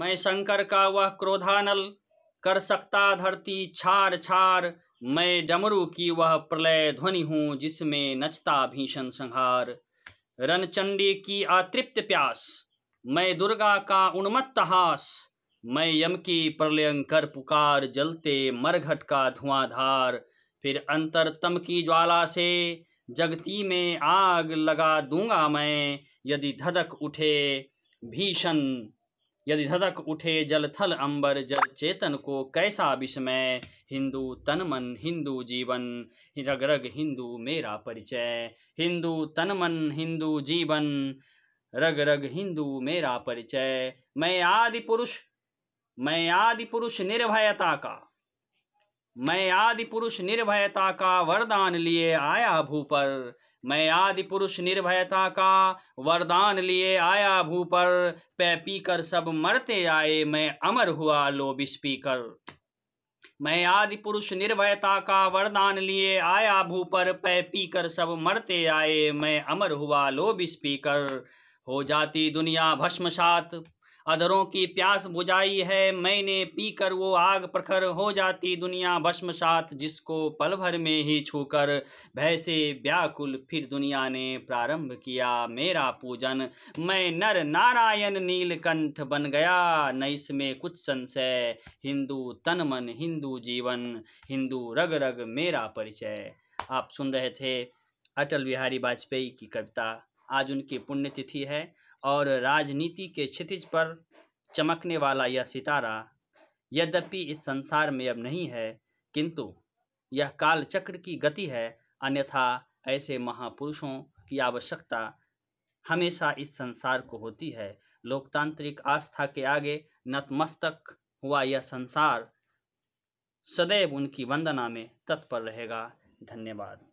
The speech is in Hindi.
मैं शंकर का वह क्रोधानल कर सकता धरती छार छार मैं डमरू की वह प्रलय ध्वनि हूँ जिसमें नचता भीषण संहार रणचंडी की अतृप्त प्यास मैं दुर्गा का उन्मत्त हास मैं यम की प्रलयंकर पुकार जलते मरघट का धुआंधार फिर अंतरतम की ज्वाला से जगती में आग लगा दूंगा मैं यदि धधक उठे भीषण यदि धधक उठे जल थल अंबर जल चेतन को कैसा विस्मय हिंदू तन मन हिंदू जीवन रग रग हिंदू मेरा परिचय हिंदू तन मन हिंदू जीवन रग रग हिंदू मेरा परिचय मैं आदि पुरुष मैं आदि पुरुष निर्भयता का मैं आदि पुरुष निर्भयता का वरदान लिए आया भू पर मैं आदि पुरुष निर्भयता का वरदान लिए आया भू पर पै पी कर सब मरते आए मैं अमर हुआ लो बिस्पी मैं आदि पुरुष निर्भयता का वरदान लिए आया भू पर पै पी कर सब मरते आए मैं अमर हुआ लो बिस्पी हो जाती दुनिया भस्मसात अधरों की प्यास बुझाई है मैंने पीकर वो आग प्रखर हो जाती दुनिया भस्मसात जिसको पल भर में ही छूकर भय से व्याकुल फिर दुनिया ने प्रारंभ किया मेरा पूजन मैं नर नारायण नीलकंठ बन गया न इसमें कुछ संशय हिंदू तन मन हिंदू जीवन हिंदू रग रग मेरा परिचय आप सुन रहे थे अटल बिहारी वाजपेयी की कविता आज उनकी पुण्यतिथि है और राजनीति के क्षितिज पर चमकने वाला यह सितारा यद्यपि इस संसार में अब नहीं है किंतु यह कालचक्र की गति है अन्यथा ऐसे महापुरुषों की आवश्यकता हमेशा इस संसार को होती है लोकतांत्रिक आस्था के आगे नतमस्तक हुआ यह संसार सदैव उनकी वंदना में तत्पर रहेगा धन्यवाद